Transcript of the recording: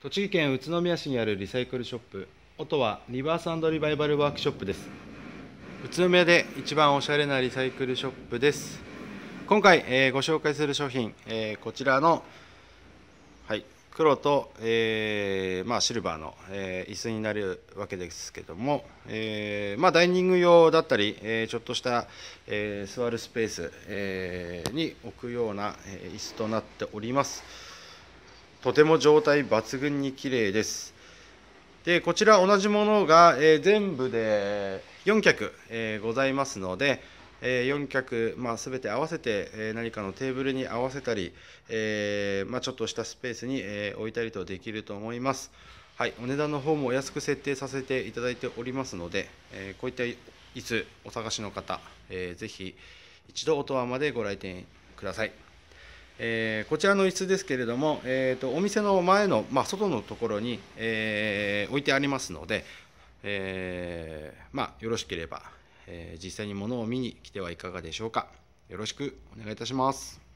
栃木県宇都宮市にあるリサイクルショップ音はリバースリバイバルワークショップです宇都宮で一番おしゃれなリサイクルショップです今回、えー、ご紹介する商品、えー、こちらの、はい、黒と、えー、まあ、シルバーの、え椅子になるわけですけども、えまあ、ダイニング用だったり、えちょっとした、え座るスペース、えに置くような、え椅子となっております。とても状態抜群に綺麗ですでこちら同じものが、えー、全部で4脚、えー、ございますので、えー、4脚、まあ、全て合わせて、え何かのテーブルに合わせたり、えまあ、ちょっとしたスペースに、え置いたりとできると思います、はい、お値段の方もお安く設定させていただいておりますので、えこういった椅子お探しの方、えー、ぜひ一度音羽までご来店くださいえー、こちらの椅子ですけれども、えーと、お店の前の、まあ、外のところに、えー、置いてありますので、えー、まあ、よろしければ、え実際に物を見に来てはいかがでしょうかよろしくお願いいたします。